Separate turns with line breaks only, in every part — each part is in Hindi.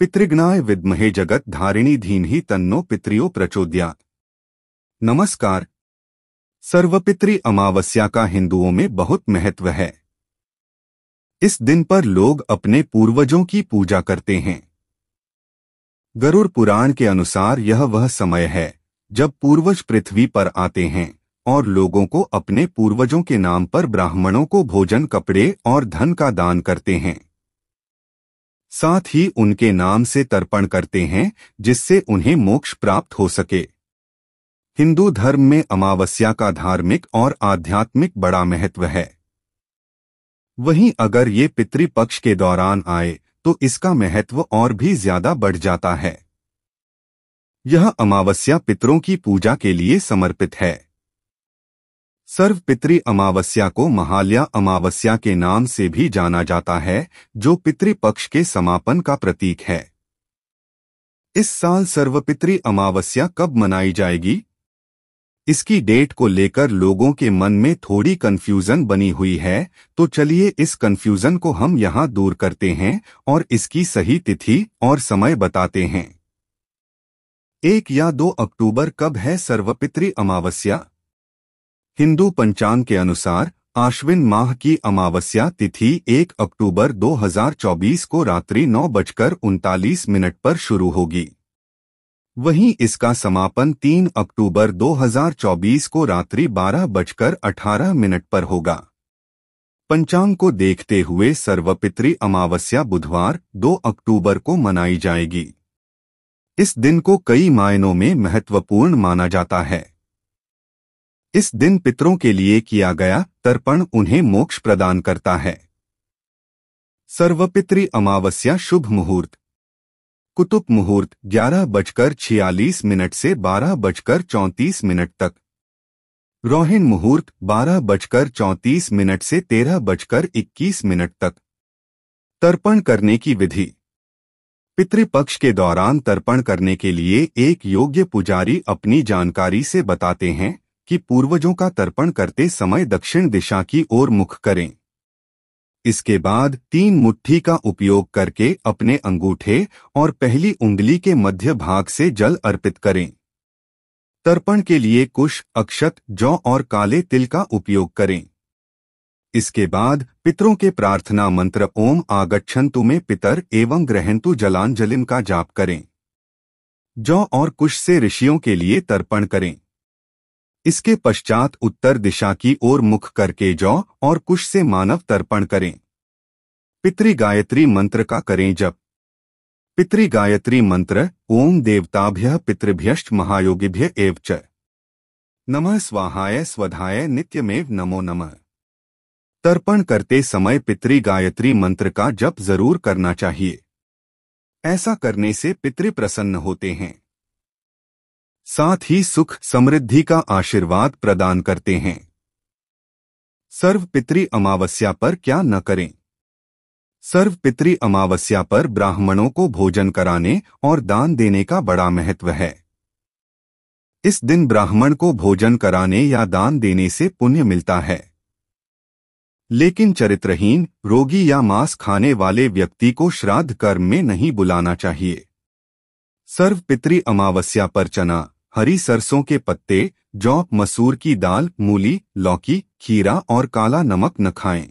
पितृग्नाय विद्महे जगत धारिणी ही तन्नो पितृयो प्रचोद्या नमस्कार सर्वपितृ अमावस्या का हिंदुओं में बहुत महत्व है इस दिन पर लोग अपने पूर्वजों की पूजा करते हैं गरुड़ पुराण के अनुसार यह वह समय है जब पूर्वज पृथ्वी पर आते हैं और लोगों को अपने पूर्वजों के नाम पर ब्राह्मणों को भोजन कपड़े और धन का दान करते हैं साथ ही उनके नाम से तर्पण करते हैं जिससे उन्हें मोक्ष प्राप्त हो सके हिंदू धर्म में अमावस्या का धार्मिक और आध्यात्मिक बड़ा महत्व है वहीं अगर ये पितृपक्ष के दौरान आए तो इसका महत्व और भी ज्यादा बढ़ जाता है यह अमावस्या पितरों की पूजा के लिए समर्पित है सर्व पितृ अमावस्या को महाल्या अमावस्या के नाम से भी जाना जाता है जो पितृपक्ष के समापन का प्रतीक है इस साल सर्वपितृ अमावस्या कब मनाई जाएगी इसकी डेट को लेकर लोगों के मन में थोड़ी कन्फ्यूजन बनी हुई है तो चलिए इस कन्फ्यूजन को हम यहाँ दूर करते हैं और इसकी सही तिथि और समय बताते हैं एक या दो अक्टूबर कब है सर्वपितृ अमावस्या हिंदू पंचांग के अनुसार आश्विन माह की अमावस्या तिथि 1 अक्टूबर 2024 को रात्रि नौ बजकर उनतालीस मिनट पर शुरू होगी वहीं इसका समापन 3 अक्टूबर 2024 को रात्रि बारह बजकर अठारह मिनट पर होगा पंचांग को देखते हुए सर्वपित्री अमावस्या बुधवार 2 अक्टूबर को मनाई जाएगी इस दिन को कई मायनों में महत्वपूर्ण माना जाता है इस दिन पितरों के लिए किया गया तर्पण उन्हें मोक्ष प्रदान करता है सर्वपित्री अमावस्या शुभ मुहूर्त कुतुब मुहूर्त ग्यारह बजकर छियालीस मिनट से बारह बजकर चौंतीस मिनट तक रोहिण मुहूर्त बारह बजकर चौंतीस मिनट से तेरह बजकर इक्कीस मिनट तक तर्पण करने की विधि पितृपक्ष के दौरान तर्पण करने के लिए एक योग्य पुजारी अपनी जानकारी से बताते हैं कि पूर्वजों का तर्पण करते समय दक्षिण दिशा की ओर मुख करें इसके बाद तीन मुट्ठी का उपयोग करके अपने अंगूठे और पहली उंगली के मध्य भाग से जल अर्पित करें तर्पण के लिए कुश अक्षत जौ और काले तिल का उपयोग करें इसके बाद पितरों के प्रार्थना मंत्र ओम आगच्छन्तु में पितर एवं ग्रहंतु जलांजलिम का जाप करें जौ और कुश से ऋषियों के लिए तर्पण करें इसके पश्चात उत्तर दिशा की ओर मुख करके जौ और कुश से मानव तर्पण करें पित्री गायत्री मंत्र का करें जप पित्री गायत्री मंत्र ओम देवताभ्य पितृभ्यष्ट महायोगिभ्य एवच च स्वाहाय स्वधाय नित्यमेव नमो नमः तर्पण करते समय पित्री गायत्री मंत्र का जप जरूर करना चाहिए ऐसा करने से पितृ प्रसन्न होते हैं साथ ही सुख समृद्धि का आशीर्वाद प्रदान करते हैं सर्व पितृ अमावस्या पर क्या न करें सर्व पितृ अमावस्या पर ब्राह्मणों को भोजन कराने और दान देने का बड़ा महत्व है इस दिन ब्राह्मण को भोजन कराने या दान देने से पुण्य मिलता है लेकिन चरित्रहीन रोगी या मांस खाने वाले व्यक्ति को श्राद्ध कर्म में नहीं बुलाना चाहिए सर्व पितृ अमावस्या पर चना हरी सरसों के पत्ते जौक मसूर की दाल मूली लौकी खीरा और काला नमक न खाएं।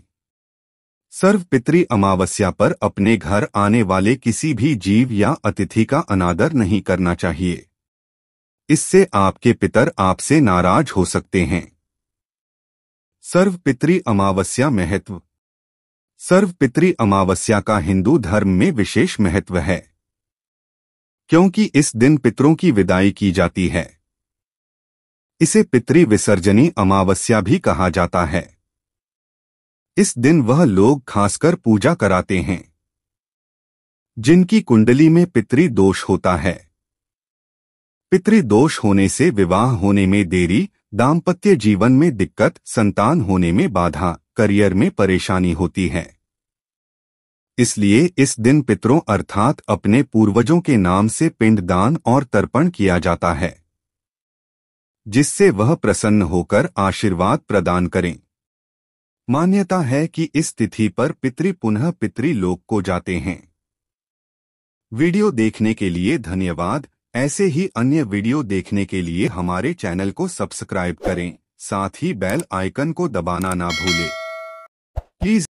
सर्व पितरी अमावस्या पर अपने घर आने वाले किसी भी जीव या अतिथि का अनादर नहीं करना चाहिए इससे आपके पितर आपसे नाराज हो सकते हैं सर्व पितृ अमावस्या महत्व सर्व पित्री अमावस्या का हिंदू धर्म में विशेष महत्व है क्योंकि इस दिन पितरों की विदाई की जाती है इसे पितरी विसर्जनी अमावस्या भी कहा जाता है इस दिन वह लोग खासकर पूजा कराते हैं जिनकी कुंडली में पितरी दोष होता है पितरी दोष होने से विवाह होने में देरी दाम्पत्य जीवन में दिक्कत संतान होने में बाधा करियर में परेशानी होती है इसलिए इस दिन पितरों अर्थात अपने पूर्वजों के नाम से पिंडदान और तर्पण किया जाता है जिससे वह प्रसन्न होकर आशीर्वाद प्रदान करें मान्यता है कि इस तिथि पर पितृ पुनः लोक को जाते हैं वीडियो देखने के लिए धन्यवाद ऐसे ही अन्य वीडियो देखने के लिए हमारे चैनल को सब्सक्राइब करें साथ ही बेल आइकन को दबाना ना भूलें प्लीज